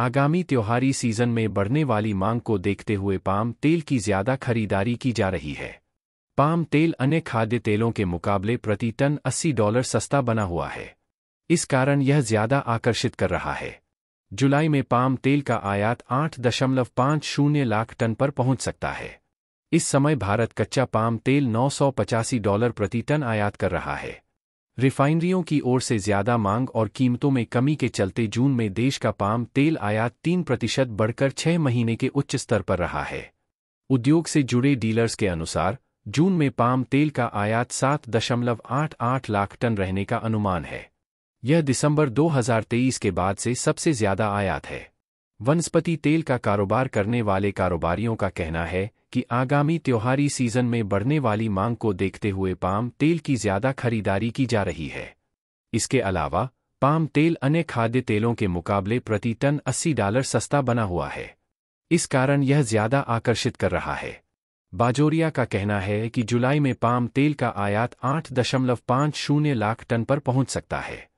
आगामी त्योहारी सीजन में बढ़ने वाली मांग को देखते हुए पाम तेल की ज्यादा खरीदारी की जा रही है पाम तेल अन्य खाद्य तेलों के मुकाबले प्रति टन 80 डॉलर सस्ता बना हुआ है इस कारण यह ज्यादा आकर्षित कर रहा है जुलाई में पाम तेल का आयात 8.50 लाख टन पर पहुंच सकता है इस समय भारत कच्चा पाम तेल नौ डॉलर प्रति टन आयात कर रहा है रिफाइनरियों की ओर से ज्यादा मांग और कीमतों में कमी के चलते जून में देश का पाम तेल आयात तीन प्रतिशत बढ़कर छह महीने के उच्च स्तर पर रहा है उद्योग से जुड़े डीलर्स के अनुसार जून में पाम तेल का आयात सात दशमलव आठ आठ लाख टन रहने का अनुमान है यह दिसंबर 2023 के बाद से सबसे ज्यादा आयात है वनस्पति तेल का कारोबार करने वाले कारोबारियों का कहना है कि आगामी त्योहारी सीजन में बढ़ने वाली मांग को देखते हुए पाम तेल की ज्यादा खरीदारी की जा रही है इसके अलावा पाम तेल अन्य खाद्य तेलों के मुकाबले प्रति टन 80 डॉलर सस्ता बना हुआ है इस कारण यह ज्यादा आकर्षित कर रहा है बाजोरिया का कहना है कि जुलाई में पाम तेल का आयात शून्य लाख टन पर पहुंच सकता है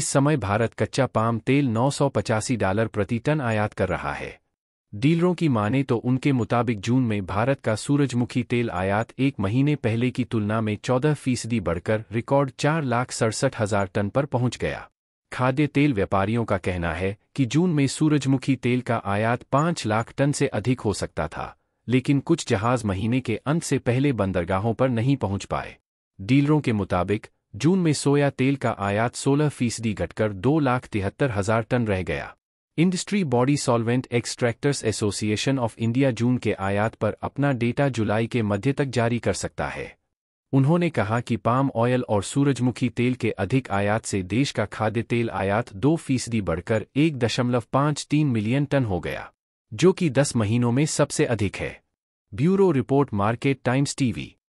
इस समय भारत कच्चा पाम तेल नौ डॉलर प्रति टन आयात कर रहा है डीलरों की माने तो उनके मुताबिक जून में भारत का सूरजमुखी तेल आयात एक महीने पहले की तुलना में चौदह फीसदी बढ़कर रिकॉर्ड चार लाख सड़सठ हजार टन पर पहुंच गया खाद्य तेल व्यापारियों का कहना है कि जून में सूरजमुखी तेल का आयात पांच लाख टन से अधिक हो सकता था लेकिन कुछ जहाज महीने के अंत से पहले बंदरगाहों पर नहीं पहुंच पाए डीलरों के मुताबिक जून में सोया तेल का आयात सोलह फीसदी घटकर दो लाख तिहत्तर हजार टन रह गया industry body solvent extractors association of India June के आयात पर अपना डेटा जुलाई के मध्य तक जारी कर सकता है उन्होंने कहा कि पाम ऑयल और सूरजमुखी तेल के अधिक आयात से देश का खाद्य तेल आयात दो फीसदी बढ़कर एक दशमलव पांच तीन मिलियन टन हो गया जो कि दस महीनों में सबसे अधिक है bureau report market times TV